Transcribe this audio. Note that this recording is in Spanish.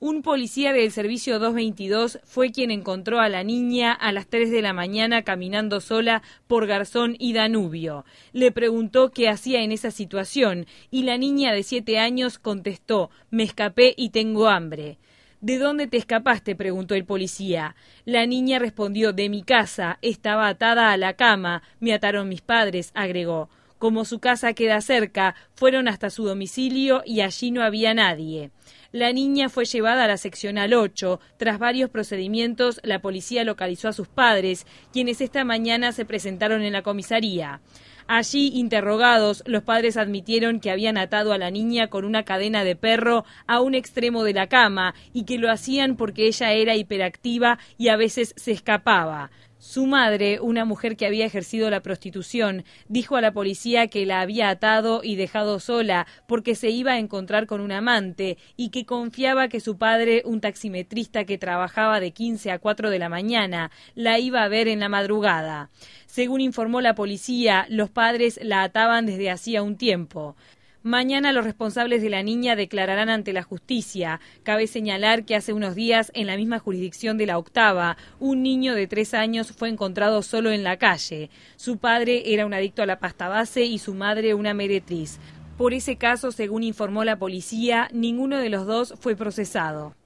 Un policía del servicio 222 fue quien encontró a la niña a las 3 de la mañana caminando sola por Garzón y Danubio. Le preguntó qué hacía en esa situación y la niña de 7 años contestó, me escapé y tengo hambre. ¿De dónde te escapaste? preguntó el policía. La niña respondió, de mi casa, estaba atada a la cama, me ataron mis padres, agregó. Como su casa queda cerca, fueron hasta su domicilio y allí no había nadie. La niña fue llevada a la seccional 8. Tras varios procedimientos, la policía localizó a sus padres, quienes esta mañana se presentaron en la comisaría. Allí, interrogados, los padres admitieron que habían atado a la niña con una cadena de perro a un extremo de la cama y que lo hacían porque ella era hiperactiva y a veces se escapaba. Su madre, una mujer que había ejercido la prostitución, dijo a la policía que la había atado y dejado sola porque se iba a encontrar con un amante y que confiaba que su padre, un taximetrista que trabajaba de 15 a 4 de la mañana, la iba a ver en la madrugada. Según informó la policía, los padres la ataban desde hacía un tiempo. Mañana los responsables de la niña declararán ante la justicia. Cabe señalar que hace unos días, en la misma jurisdicción de la octava, un niño de tres años fue encontrado solo en la calle. Su padre era un adicto a la pasta base y su madre una meretriz. Por ese caso, según informó la policía, ninguno de los dos fue procesado.